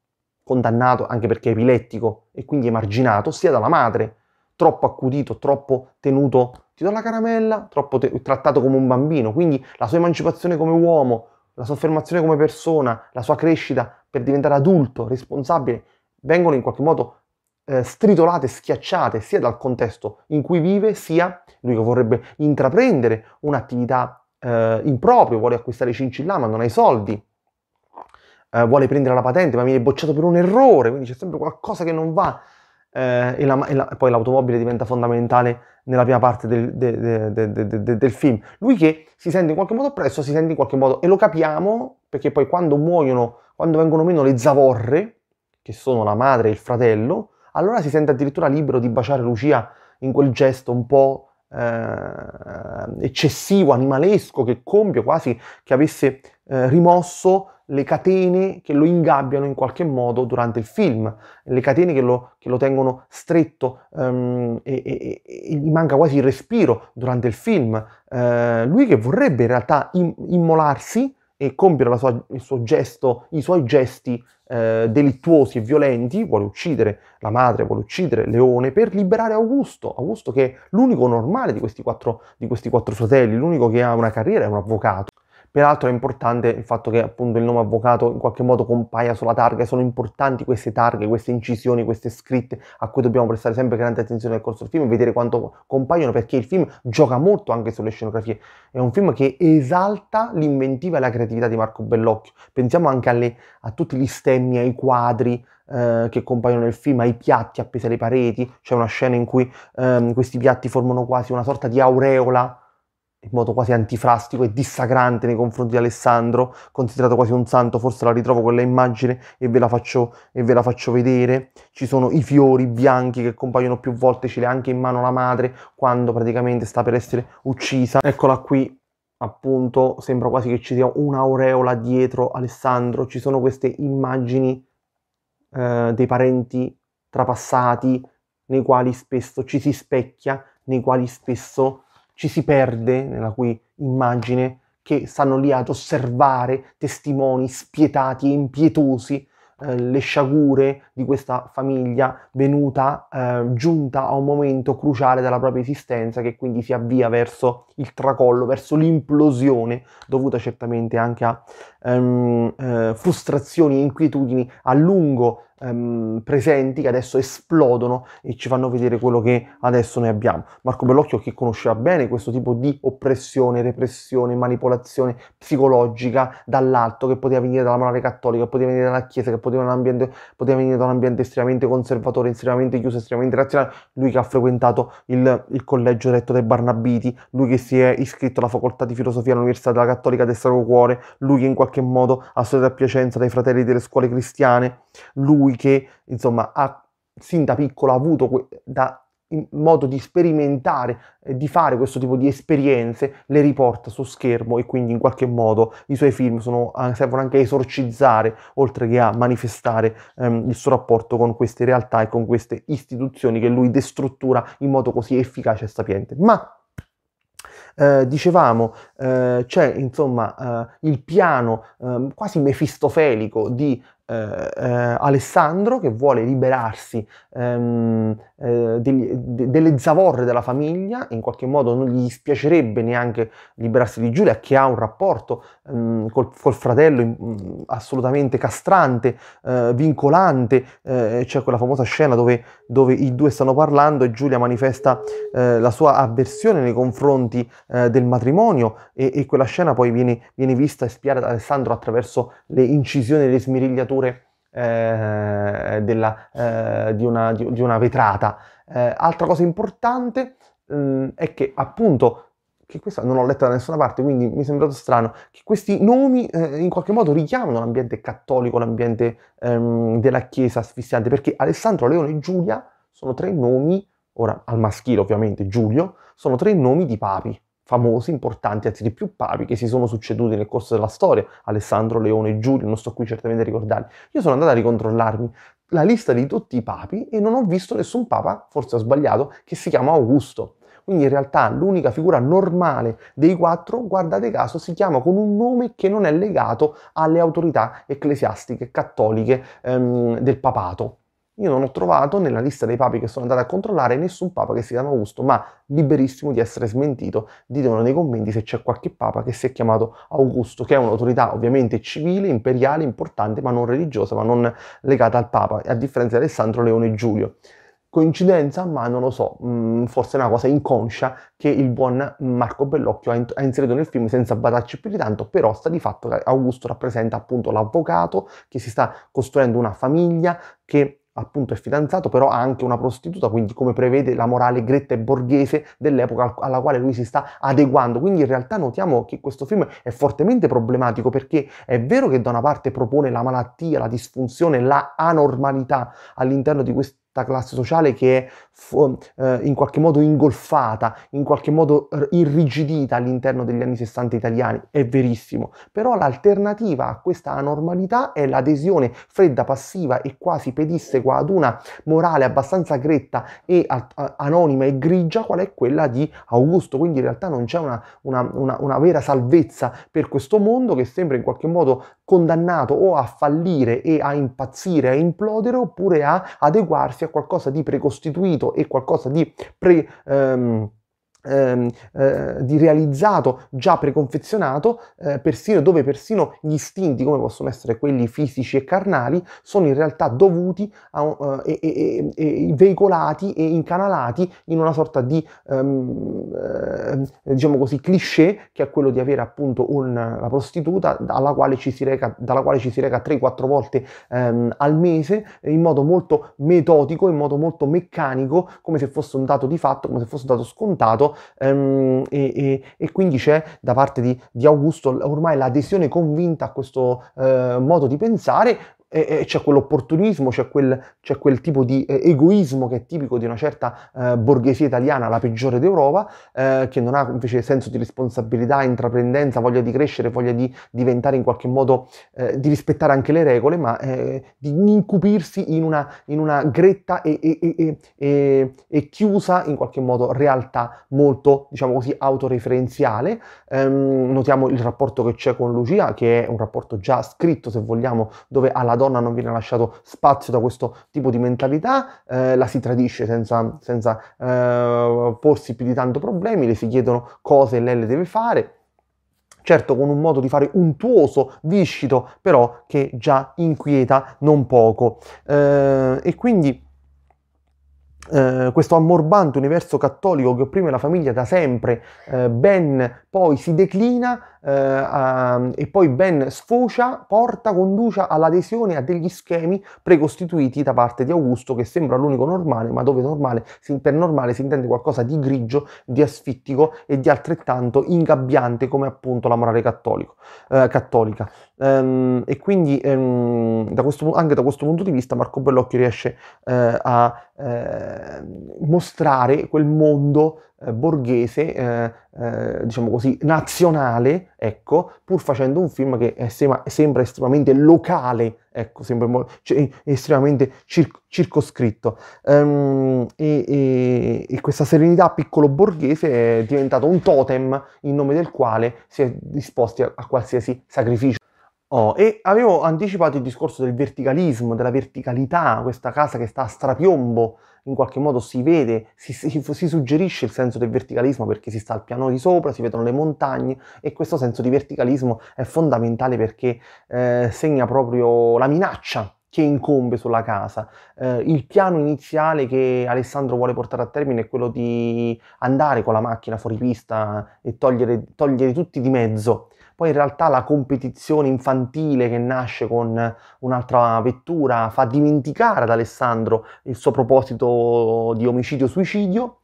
condannato anche perché epilettico e quindi emarginato, sia dalla madre, troppo accudito, troppo tenuto, ti do la caramella, troppo te- trattato come un bambino, quindi la sua emancipazione come uomo, la sua affermazione come persona, la sua crescita per diventare adulto, responsabile, vengono in qualche modo eh, stritolate, schiacciate sia dal contesto in cui vive, sia lui che vorrebbe intraprendere un'attività eh, impropria, vuole acquistare cincillà ma non ha i soldi, eh, vuole prendere la patente ma viene bocciato per un errore, quindi c'è sempre qualcosa che non va. Eh, e, la, e la, poi l'automobile diventa fondamentale nella prima parte del, de, de, de, del film. Lui che si sente in qualche modo oppresso, si sente in qualche modo, e lo capiamo perché poi quando muoiono, quando vengono meno le zavorre, che sono la madre e il fratello, allora si sente addirittura libero di baciare Lucia in quel gesto un po' eh, eccessivo, animalesco, che compie quasi che avesse eh, rimosso le catene che lo ingabbiano in qualche modo durante il film, le catene che lo, che lo tengono stretto um, e, e, e, gli manca quasi il respiro durante il film. Uh, lui che vorrebbe in realtà im- immolarsi e compiere sua, gesto, i suoi gesti eh, delittuosi e violenti, vuole uccidere la madre, vuole uccidere Leone per liberare Augusto, Augusto che è l'unico normale di questi quattro, di questi quattro fratelli, l'unico che ha una carriera, è un avvocato. Peraltro è importante il fatto che appunto il nome avvocato in qualche modo compaia sulla targa, sono importanti queste targhe, queste incisioni, queste scritte a cui dobbiamo prestare sempre grande attenzione nel corso del film, vedere quanto compaiono perché il film gioca molto anche sulle scenografie. È un film che esalta l'inventiva e la creatività di Marco Bellocchio. Pensiamo anche alle, a tutti gli stemmi, ai quadri, eh, che compaiono nel film, ai piatti appesi alle pareti, c'è una scena in cui um, questi piatti formano quasi una sorta di aureola in modo quasi antifrastico e dissagrante nei confronti di Alessandro, considerato quasi un santo, forse la ritrovo quella immagine e ve la faccio, ve la faccio vedere. Ci sono i fiori bianchi che compaiono più volte, ce li ha anche in mano la madre quando praticamente sta per essere uccisa. Eccola qui appunto, sembra quasi che ci sia un'aureola dietro Alessandro, ci sono queste immagini eh, dei parenti trapassati nei quali spesso ci si specchia, nei quali spesso ci si perde nella cui immagine che stanno lì ad osservare testimoni spietati e impietosi eh, le sciagure di questa famiglia venuta eh, giunta a un momento cruciale della propria esistenza che quindi si avvia verso il tracollo, verso l'implosione, dovuta certamente anche a um, uh, frustrazioni e inquietudini a lungo um, presenti che adesso esplodono e ci fanno vedere quello che adesso noi abbiamo. Marco Bellocchio che conosceva bene questo tipo di oppressione, repressione, manipolazione psicologica dall'alto che poteva venire dalla morale cattolica, che poteva venire dalla Chiesa, che poteva, poteva venire da un ambiente estremamente conservatore, estremamente chiuso, estremamente razionale, lui che ha frequentato il, il collegio retto dai Barnabiti, lui che si si è iscritto alla facoltà di filosofia all'Università della Cattolica del Sacro Cuore, lui che in qualche modo ha studiato a Piacenza dai fratelli delle scuole cristiane, lui che insomma ha sin da piccolo avuto que- da modo di sperimentare, eh, di fare questo tipo di esperienze, le riporta su schermo e quindi in qualche modo i suoi film sono, servono anche a esorcizzare, oltre che a manifestare ehm, il suo rapporto con queste realtà e con queste istituzioni che lui destruttura in modo così efficace e sapiente. Ma eh, dicevamo, eh, c'è insomma eh, il piano ehm, quasi mefistofelico di eh, eh, Alessandro che vuole liberarsi ehm, eh, degli, de, delle zavorre della famiglia, in qualche modo non gli dispiacerebbe neanche liberarsi di Giulia che ha un rapporto ehm, col, col, fratello mh, mm, assolutamente castrante, eh, vincolante, c'è quella famosa scena dove, dove, i due stanno parlando e Giulia manifesta la sua avversione nei confronti del matrimonio e, e, quella scena poi viene, viene vista e spiata da Alessandro attraverso le incisioni e le smirigliature sfumature eh, della, eh, di, una, di, di, una, vetrata. Eh, altra cosa importante mh, mm, è che appunto che questa non l'ho letta da nessuna parte, quindi mi è sembrato strano, che questi nomi eh, in qualche modo richiamano l'ambiente cattolico, l'ambiente ehm, della Chiesa asfissiante, perché Alessandro, Leone e Giulia sono tre nomi, ora al maschile ovviamente, Giulio, sono tre nomi di papi famosi, importanti, anzi di più papi che si sono succeduti nel corso della storia, Alessandro, Leone, Giulio, non sto qui certamente a ricordarli. Io sono andato a ricontrollarmi la lista di tutti i papi e non ho visto nessun papa, forse ho sbagliato, che si chiama Augusto. Quindi in realtà l'unica figura normale dei quattro, guardate caso, si chiama con un nome che non è legato alle autorità ecclesiastiche cattoliche ehm, del papato io non ho trovato nella lista dei papi che sono andato a controllare nessun papa che si chiama Augusto, ma liberissimo di essere smentito. Ditemelo nei commenti se c'è qualche papa che si è chiamato Augusto, che è un'autorità ovviamente civile, imperiale, importante, ma non religiosa, ma non legata al papa, a differenza di Alessandro Leone e Giulio. Coincidenza? Ma non lo so, mm, forse è una cosa inconscia che il buon Marco Bellocchio ha inserito nel film senza badarci più di tanto, però sta di fatto che Augusto rappresenta appunto l'avvocato che si sta costruendo una famiglia che appunto è fidanzato, però ha anche una prostituta, quindi come prevede la morale gretta e borghese dell'epoca alla quale lui si sta adeguando. Quindi in realtà notiamo che questo film è fortemente problematico perché è vero che da una parte propone la malattia, la disfunzione, la anormalità all'interno di questo classe sociale che è um, eh, in qualche modo ingolfata, in qualche modo irrigidita all'interno degli anni 60 italiani, è verissimo, però l'alternativa a questa anormalità è l'adesione fredda, passiva e quasi pedissequa ad una morale abbastanza gretta e anonima e grigia qual è quella di Augusto, quindi in realtà non c'è una, una, una, una vera salvezza per questo mondo che sembra in qualche modo condannato o a fallire e a impazzire, a implodere, oppure a adeguarsi a qualcosa di precostituito e qualcosa di pre... Ehm, Ehm, eh, di realizzato già preconfezionato eh, persino dove persino gli istinti come possono essere quelli fisici e carnali sono in realtà dovuti a, eh, e, e, e veicolati e incanalati in una sorta di ehm, eh, diciamo così cliché che è quello di avere appunto la prostituta alla quale ci si reca, dalla quale ci si reca 3-4 volte ehm, al mese in modo molto metodico in modo molto meccanico come se fosse un dato di fatto come se fosse un dato scontato ehm, e, e, e, quindi c'è da parte di, di Augusto ormai l'adesione convinta a questo eh, modo di pensare e, e c'è quell'opportunismo, c'è quel, c'è quel tipo di eh, egoismo che è tipico di una certa eh, borghesia italiana, la peggiore d'Europa, eh, che non ha invece senso di responsabilità, intraprendenza, voglia di crescere, voglia di diventare in qualche modo, eh, di rispettare anche le regole, ma eh, di incupirsi in una, in una gretta e, e, e, chiusa in qualche modo realtà molto, diciamo così, autoreferenziale. Ehm, notiamo il rapporto che c'è con Lucia, che è un rapporto già scritto, se vogliamo, dove alla donna non viene lasciato spazio da questo tipo di mentalità, eh, la si tradisce senza, senza eh, porsi più di tanto problemi, le si chiedono cose e lei le deve fare, certo con un modo di fare untuoso, viscito, però che già inquieta non poco. Eh, e quindi eh, questo ammorbante universo cattolico che opprime la famiglia da sempre, eh, ben poi si declina eh, e poi ben sfocia, porta, conduce all'adesione a degli schemi precostituiti da parte di Augusto che sembra l'unico normale, ma dove normale, per normale si intende qualcosa di grigio, di asfittico e di altrettanto ingabbiante come appunto la morale cattolico, eh, cattolica. Um, e quindi um, da questo, anche da questo punto di vista Marco Bellocchio riesce eh, a eh, mostrare quel mondo eh, borghese, eh, eh, diciamo così, nazionale, ecco, pur facendo un film che sema, sembra estremamente locale, ecco, sembra cioè, estremamente cir- circoscritto. Ehm, e, e, e, questa serenità piccolo borghese è diventata un totem in nome del quale si è disposti a, a qualsiasi sacrificio. Oh, e avevo anticipato il discorso del verticalismo, della verticalità, questa casa che sta a strapiombo, in qualche modo si vede, si, si, si, suggerisce il senso del verticalismo perché si sta al piano di sopra, si vedono le montagne e questo senso di verticalismo è fondamentale perché eh, segna proprio la minaccia che incombe sulla casa. Eh, il piano iniziale che Alessandro vuole portare a termine è quello di andare con la macchina fuori pista e togliere, togliere tutti di mezzo. Poi in realtà la competizione infantile che nasce con un'altra vettura fa dimenticare ad Alessandro il suo proposito di omicidio-suicidio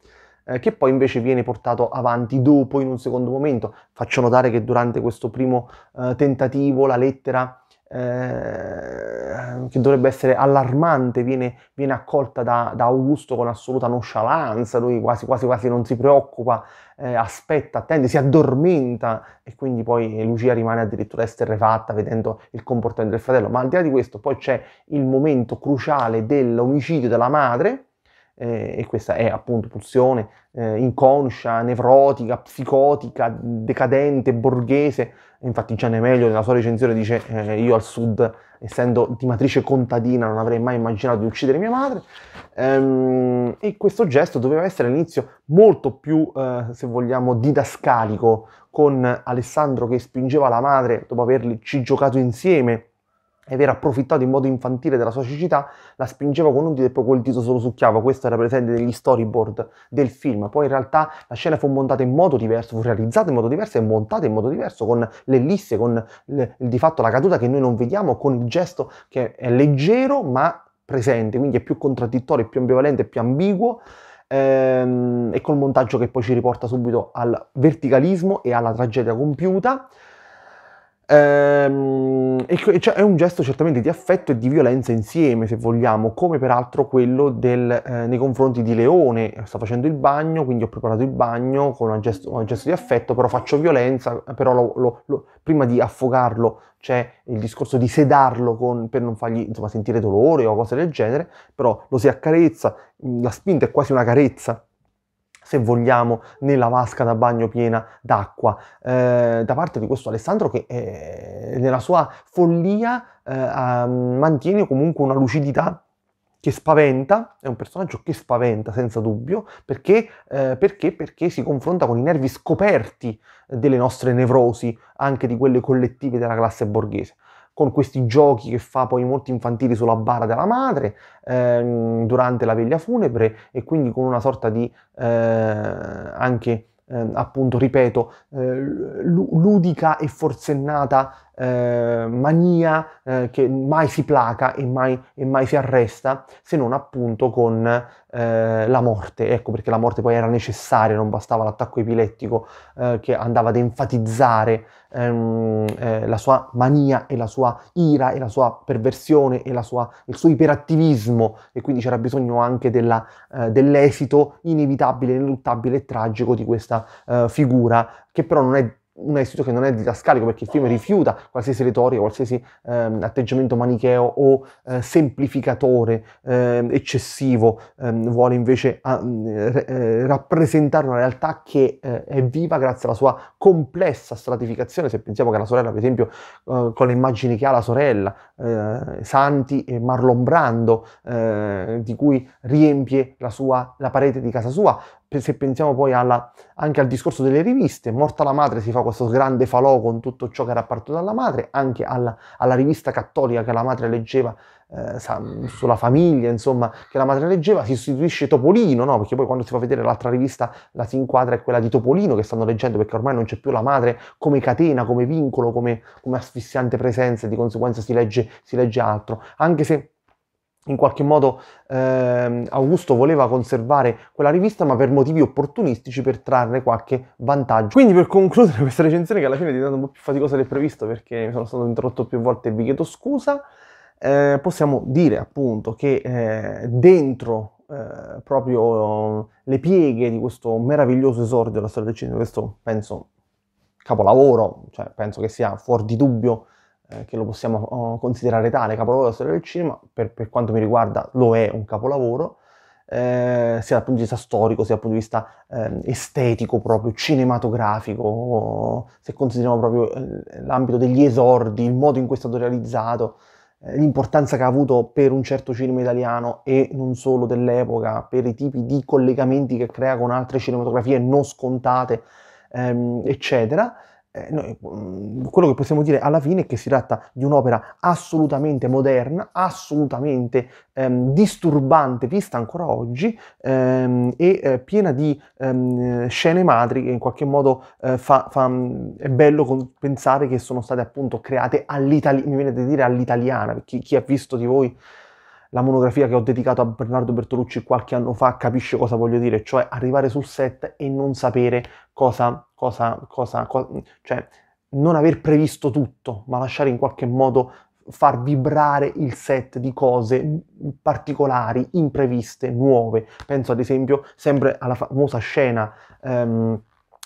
eh, che poi invece viene portato avanti dopo in un secondo momento. Faccio notare che durante questo primo eh, tentativo la lettera eh, che dovrebbe essere allarmante viene, viene accolta da, da, Augusto con assoluta nonchalance, lui quasi quasi, quasi non si preoccupa, eh, aspetta, attende, si addormenta e quindi poi Lucia rimane addirittura esterrefatta vedendo il comportamento del fratello. Ma al di là di questo poi c'è il momento cruciale dell'omicidio della madre, eh, e questa è appunto pulsione eh, inconscia, nevrotica, psicotica, decadente, borghese. Infatti Gianni Meglio nella sua recensione dice eh, io al sud, essendo di matrice contadina, non avrei mai immaginato di uccidere mia madre. Ehm, e questo gesto doveva essere all'inizio molto più, eh, se vogliamo, didascalico, con Alessandro che spingeva la madre dopo averci giocato insieme e aver approfittato in modo infantile della sua cecità, la spingeva con un dito e poi col dito solo lo succhiava. Questo era presente negli storyboard del film. Poi in realtà la scena fu montata in modo diverso, fu realizzata in modo diverso e montata in modo diverso, con l'ellisse, con le, di fatto la caduta che noi non vediamo, con il gesto che è leggero ma presente, quindi è più contraddittorio, più ambivalente, più ambiguo ehm, e col montaggio che poi ci riporta subito al verticalismo e alla tragedia compiuta. Ehm, cioè, è un gesto certamente di affetto e di violenza insieme, se vogliamo, come peraltro quello del, eh, nei confronti di Leone. Sto facendo il bagno, quindi ho preparato il bagno con un gesto, un gesto di affetto, però faccio violenza, però lo, lo, lo, prima di affogarlo c'è il discorso di sedarlo con, per non fargli insomma, sentire dolore o cose del genere, però lo si accarezza, la spinta è quasi una carezza se vogliamo, nella vasca da bagno piena d'acqua. Eh, da parte di questo Alessandro che eh, nella sua follia eh, mantiene comunque una lucidità che spaventa, è un personaggio che spaventa senza dubbio, perché, eh, perché? perché, si confronta con i nervi scoperti delle nostre nevrosi, anche di quelle collettive della classe borghese con questi giochi che fa poi molto infantili sulla bara della madre ehm, durante la veglia funebre e quindi con una sorta di eh, anche eh, appunto ripeto eh, ludica e forsennata eh, mania eh, che mai si placa e mai, e mai, si arresta se non appunto con eh, la morte. Ecco perché la morte poi era necessaria, non bastava l'attacco epilettico eh, che andava ad enfatizzare ehm, eh, la sua mania e la sua ira e la sua perversione e la sua, il suo iperattivismo e quindi c'era bisogno anche della, eh, dell'esito inevitabile, ineluttabile e tragico di questa figura che però non è un esito che non è didascalico perché il film rifiuta qualsiasi retorica, qualsiasi ehm, atteggiamento manicheo o eh, semplificatore, ehm, eccessivo, ehm, vuole invece ah, eh, rappresentare una realtà che eh, è viva grazie alla sua complessa stratificazione, se pensiamo che la sorella, per esempio, eh, con le immagini che ha la sorella, eh, Santi e Marlon Brando, eh, di cui riempie la, sua, la, parete di casa sua. Se pensiamo poi alla, anche al discorso delle riviste, Morta la madre si fa questo grande falò con tutto ciò che era partito dalla madre, anche alla, alla rivista cattolica che la madre leggeva eh, sulla famiglia, insomma, che la madre leggeva, si sostituisce Topolino, no? Perché poi quando si fa vedere l'altra rivista la si inquadra è quella di Topolino che stanno leggendo, perché ormai non c'è più la madre come catena, come vincolo, come, come asfissiante presenza, e di conseguenza si legge, si legge altro. Anche se in qualche modo eh, Augusto voleva conservare quella rivista ma per motivi opportunistici per trarre qualche vantaggio. Quindi per concludere questa recensione che alla fine è diventata un po' più faticosa del previsto perché mi sono stato interrotto più volte e vi chiedo scusa, eh, possiamo dire appunto che eh, dentro eh, proprio le pieghe di questo meraviglioso esordio della storia del cinema, questo penso capolavoro, cioè penso che sia fuori di dubbio eh, che lo possiamo oh, considerare tale capolavoro della storia del cinema, per, per quanto mi riguarda lo è un capolavoro, eh, sia dal punto di vista storico, sia dal punto di vista eh, estetico, proprio cinematografico, se consideriamo proprio eh, l'ambito degli esordi, il modo in cui è stato realizzato, eh, l'importanza che ha avuto per un certo cinema italiano e non solo dell'epoca, per i tipi di collegamenti che crea con altre cinematografie non scontate, ehm, eccetera eh, noi, mm, quello che possiamo dire alla fine è che si tratta di un'opera assolutamente moderna, assolutamente ehm, disturbante, vista ancora oggi, ehm, e eh, piena di ehm, scene madri che in qualche modo eh, fa, fa, mm, è bello pensare che sono state appunto create all'italiana, mi viene da dire all'italiana, chi, chi ha visto di voi la monografia che ho dedicato a Bernardo Bertolucci qualche anno fa capisce cosa voglio dire, cioè arrivare sul set e non sapere cosa, cosa, cosa, cosa cioè non aver previsto tutto, ma lasciare in qualche modo far vibrare il set di cose particolari, impreviste, nuove. Penso ad esempio sempre alla famosa scena. Um,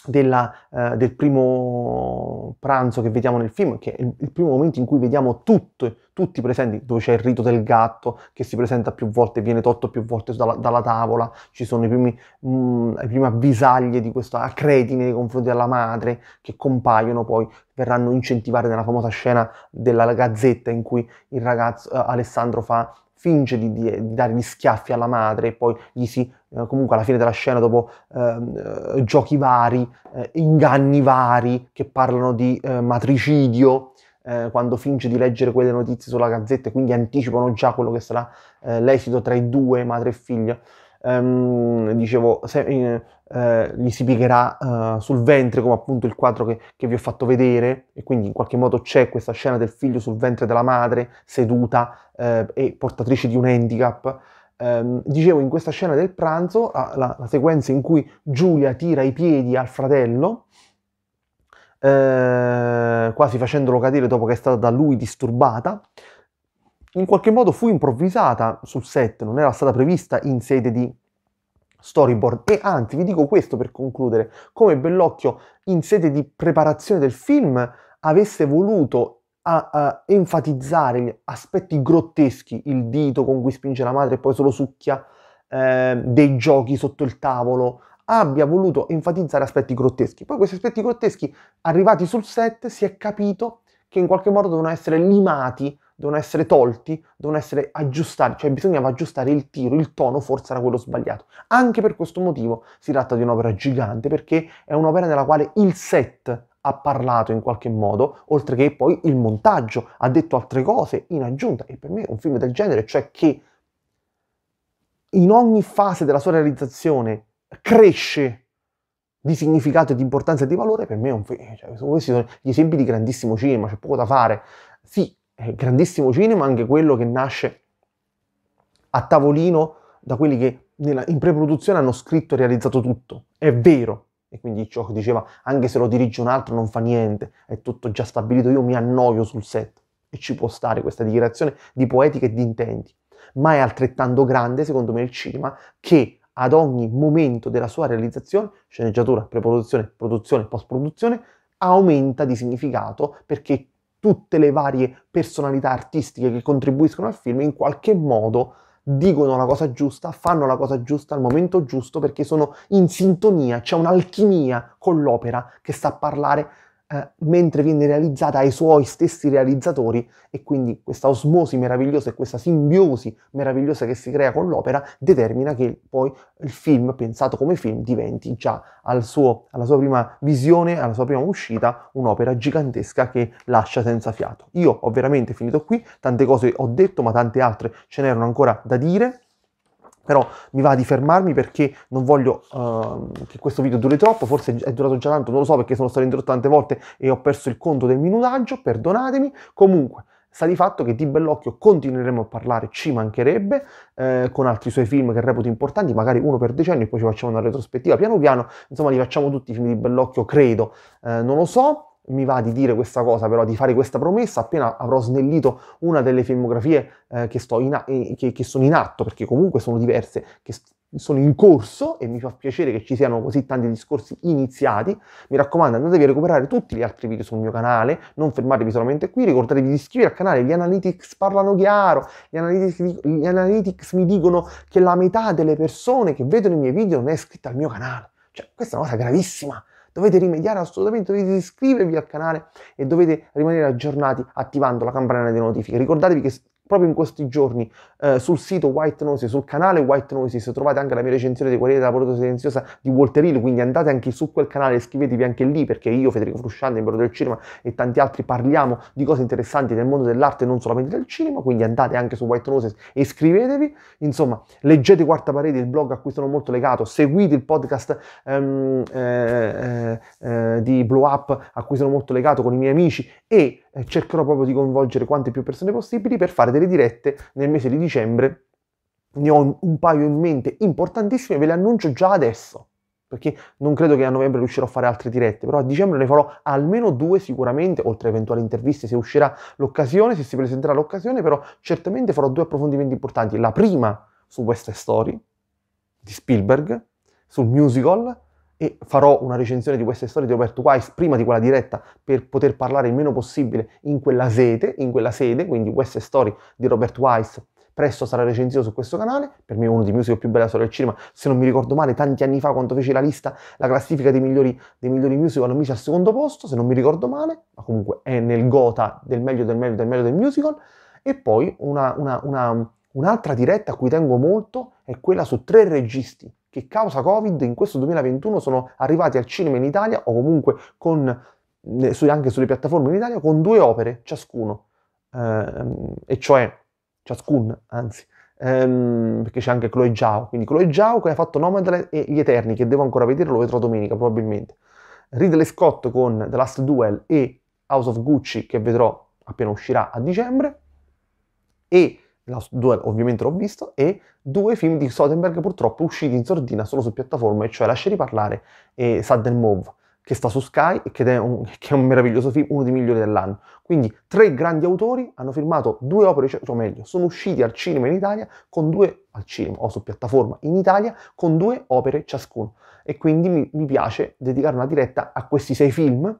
della, eh, del primo pranzo che vediamo nel film, che è il, il primo momento in cui vediamo tutto, tutti i presenti, dove c'è il rito del gatto che si presenta più volte, viene tolto più volte dalla, dalla tavola, ci sono i primi, mh, mm, le prime avvisaglie di questa acredine nei confronti della madre che compaiono poi, verranno incentivate nella famosa scena della gazzetta in cui il ragazzo eh, Alessandro fa finge di, di, di, dare gli schiaffi alla madre e poi gli si eh, comunque alla fine della scena dopo ehm, eh, giochi vari, eh, inganni vari che parlano di eh, matricidio, eh, quando finge di leggere quelle notizie sulla gazzetta e quindi anticipano già quello che sarà eh, l'esito tra i due, madre e figlio. Um, ehm, dicevo, se, gli si piegherà sul ventre come appunto il quadro che, che vi ho fatto vedere e quindi in qualche modo c'è questa scena del figlio sul ventre della madre seduta e portatrice di un handicap ehm, dicevo in questa scena del pranzo, la, la, la, sequenza in cui Giulia tira i piedi al fratello, eh, quasi facendolo cadere dopo che è stata da lui disturbata, in qualche modo fu improvvisata sul set, non era stata prevista in sede di storyboard. E anzi, vi dico questo per concludere, come Bellocchio in sede di preparazione del film avesse voluto a uh, enfatizzare gli aspetti grotteschi, il dito con cui spinge la madre e poi se lo succhia, eh, dei giochi sotto il tavolo, abbia voluto enfatizzare aspetti grotteschi. Poi questi aspetti grotteschi, arrivati sul set, si è capito che in qualche modo devono essere limati, devono essere tolti, devono essere aggiustati, cioè bisognava aggiustare il tiro, il tono forse era quello sbagliato. Anche per questo motivo si tratta di un'opera gigante, perché è un'opera nella quale il set ha parlato in qualche modo, oltre che poi il montaggio ha detto altre cose in aggiunta. E per me un film del genere, cioè che in ogni fase della sua realizzazione cresce di significato, di importanza e di valore, per me è un film. Cioè, questi sono gli esempi di grandissimo cinema, c'è poco da fare. Sì, è grandissimo cinema anche quello che nasce a tavolino da quelli che nella, in pre-produzione hanno scritto e realizzato tutto. È vero, e quindi ciò diceva, anche se lo dirige un altro non fa niente, è tutto già stabilito, io mi annoio sul set. E ci può stare questa dichiarazione di poetica e di intenti. Ma è altrettanto grande, secondo me, il cinema che ad ogni momento della sua realizzazione, sceneggiatura, preproduzione, produzione, post-produzione, aumenta di significato perché tutte le varie personalità artistiche che contribuiscono al film in qualche modo dicono la cosa giusta, fanno la cosa giusta al momento giusto perché sono in sintonia, c'è un'alchimia con l'opera che sa parlare eh, mentre viene realizzata ai suoi stessi realizzatori e quindi questa osmosi meravigliosa e questa simbiosi meravigliosa che si crea con l'opera determina che poi il film pensato come film diventi già al suo, alla sua prima visione, alla sua prima uscita, un'opera gigantesca che lascia senza fiato. Io ho veramente finito qui, tante cose ho detto ma tante altre ce n'erano ancora da dire però mi va di fermarmi perché non voglio uh, che questo video duri troppo, forse è durato già tanto, non lo so perché sono stato interrotto tante volte e ho perso il conto del minutaggio, perdonatemi, comunque sta di fatto che di Bellocchio continueremo a parlare, ci mancherebbe, eh, con altri suoi film che reputo importanti, magari uno per decenni, poi ci facciamo una retrospettiva piano piano, insomma li facciamo tutti i film di Bellocchio, credo, eh, non lo so, mi va di dire questa cosa, però di fare questa promessa appena avrò snellito una delle filmografie eh, che, a- eh, che, che, sono in atto, perché comunque sono diverse, che st- sono in corso e mi fa piacere che ci siano così tanti discorsi iniziati. Mi raccomando, andatevi a recuperare tutti gli altri video sul mio canale, non fermatevi solamente qui, ricordatevi di iscrivervi al canale, gli analytics parlano chiaro, gli analytics, gli analytics mi dicono che la metà delle persone che vedono i miei video non è iscritta al mio canale. Cioè, questa è una cosa gravissima dovete rimediare assolutamente, dovete iscrivervi al canale e dovete rimanere aggiornati attivando la campanella di notifiche. Ricordatevi che proprio in questi giorni eh, sul sito White Noise, sul canale White Noises, trovate anche la mia recensione di Guerriere della Porta Silenziosa di Walter Hill, quindi andate anche su quel canale, e iscrivetevi anche lì perché io, Federico Frusciante, Impero del Cinema e tanti altri parliamo di cose interessanti nel mondo dell'arte e non solamente del cinema, quindi andate anche su White Noises e iscrivetevi, insomma leggete Quarta Parete, il blog a cui sono molto legato, seguite il podcast ehm, eh, eh, eh di Blow Up a cui sono molto legato con i miei amici e eh, cercherò proprio di coinvolgere quante più persone possibili per fare delle dirette nel mese di dicembre. Ne ho un paio in mente importantissime, ve le annuncio già adesso perché non credo che a novembre riuscirò a fare altre dirette, però a dicembre ne farò almeno due sicuramente, oltre a eventuali interviste se uscirà l'occasione, se si presenterà l'occasione, però certamente farò due approfondimenti importanti. La prima su West Story di Spielberg, sul musical, e farò una recensione di queste storie di Roberto Wise prima di quella diretta per poter parlare il meno possibile in quella sede, in quella sede quindi queste storie di Roberto Wise presto sarà recensito su questo canale, per me è uno dei musical più belli della storia del cinema, se non mi ricordo male tanti anni fa quando fece la lista, la classifica dei migliori, dei migliori musical lo mise al secondo posto, se non mi ricordo male, ma comunque è nel gota del meglio del meglio del meglio del musical, e poi una, una, una, un'altra diretta a cui tengo molto è quella su tre registi, che causa Covid in questo 2021 sono arrivati al cinema in Italia o comunque con, anche sulle piattaforme in Italia con due opere ciascuno, ehm, e cioè ciascun, anzi, ehm, perché c'è anche Chloe Zhao, quindi Chloe Zhao che ha fatto Nomadland e Gli Eterni, che devo ancora vedere, lo vedrò domenica probabilmente. Ridley Scott con The Last Duel e House of Gucci che vedrò appena uscirà a dicembre e la, due ovviamente l'ho visto, e due film di Soderbergh purtroppo usciti in sordina solo su piattaforme, cioè Lasciari parlare e Sudden Move, che sta su Sky e che è, un, che è un meraviglioso film, uno dei migliori dell'anno. Quindi tre grandi autori hanno firmato due opere, cioè, o meglio, sono usciti al cinema in Italia con due, al cinema o su piattaforma in Italia, con due opere ciascuno. E quindi mi, mi piace dedicare una diretta a questi sei film,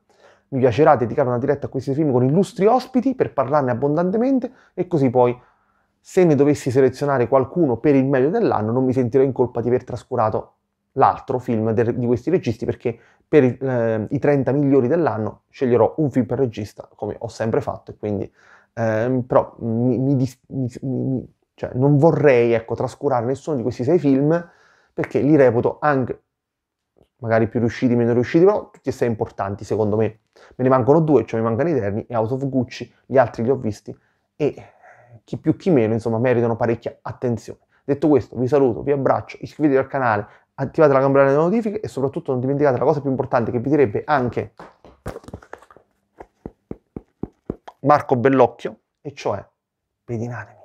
mi piacerà dedicare una diretta a questi film con illustri ospiti per parlarne abbondantemente e così poi se ne dovessi selezionare qualcuno per il meglio dell'anno, non mi sentirei in colpa di aver trascurato l'altro film de- di questi registi perché per eh, i 30 migliori dell'anno sceglierò un film per regista, come ho sempre fatto, e quindi eh, però mi, mi dis- mi, cioè, non vorrei ecco, trascurare nessuno di questi sei film perché li reputo anche magari più riusciti, meno riusciti, però tutti e sei importanti secondo me. Me ne mancano due, cioè mi mancano i Terni e House of Gucci, gli altri li ho visti e chi più chi meno, insomma, meritano parecchia attenzione. Detto questo, vi saluto, vi abbraccio, iscrivetevi al canale, attivate la campanella delle notifiche e soprattutto non dimenticate la cosa più importante che vi direbbe anche Marco Bellocchio, e cioè pedinate.